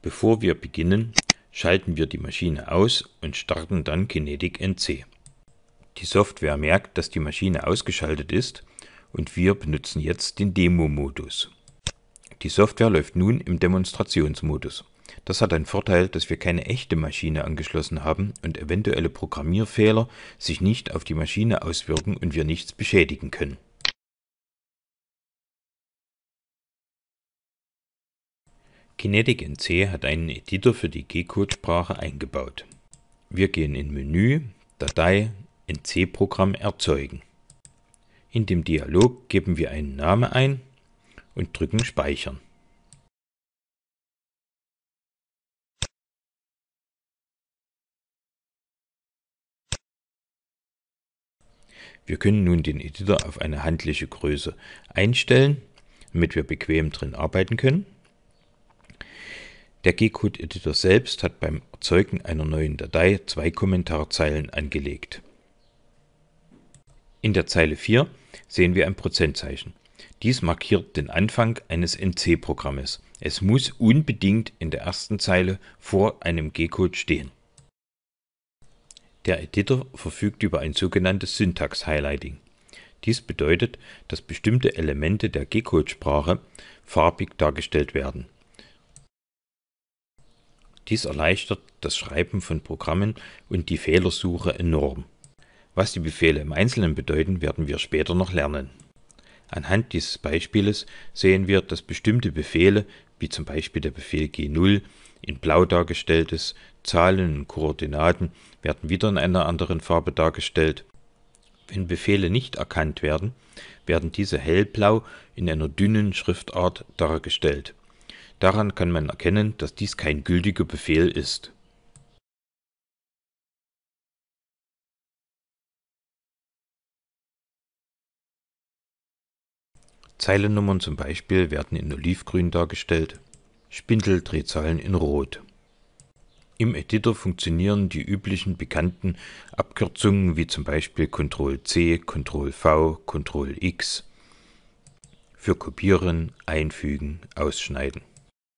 Bevor wir beginnen, schalten wir die Maschine aus und starten dann Kinetic NC. Die Software merkt, dass die Maschine ausgeschaltet ist und wir benutzen jetzt den Demo-Modus. Die Software läuft nun im Demonstrationsmodus. Das hat den Vorteil, dass wir keine echte Maschine angeschlossen haben und eventuelle Programmierfehler sich nicht auf die Maschine auswirken und wir nichts beschädigen können. Kinetic NC hat einen Editor für die G-Code-Sprache eingebaut. Wir gehen in Menü, Datei, nc programm erzeugen. In dem Dialog geben wir einen Namen ein und drücken Speichern. Wir können nun den Editor auf eine handliche Größe einstellen, damit wir bequem drin arbeiten können. Der G-Code-Editor selbst hat beim Erzeugen einer neuen Datei zwei Kommentarzeilen angelegt. In der Zeile 4 sehen wir ein Prozentzeichen. Dies markiert den Anfang eines NC-Programmes. Es muss unbedingt in der ersten Zeile vor einem G-Code stehen. Der Editor verfügt über ein sogenanntes Syntax-Highlighting. Dies bedeutet, dass bestimmte Elemente der G-Code-Sprache farbig dargestellt werden dies erleichtert das Schreiben von Programmen und die Fehlersuche enorm. Was die Befehle im Einzelnen bedeuten, werden wir später noch lernen. Anhand dieses Beispieles sehen wir, dass bestimmte Befehle, wie zum Beispiel der Befehl G0, in blau dargestellt ist, Zahlen und Koordinaten werden wieder in einer anderen Farbe dargestellt. Wenn Befehle nicht erkannt werden, werden diese hellblau in einer dünnen Schriftart dargestellt. Daran kann man erkennen, dass dies kein gültiger Befehl ist. Zeilennummern zum Beispiel werden in olivgrün dargestellt, Spindeldrehzahlen in rot. Im Editor funktionieren die üblichen bekannten Abkürzungen wie zum Beispiel Ctrl-C, Ctrl-V, Ctrl-X für Kopieren, Einfügen, Ausschneiden.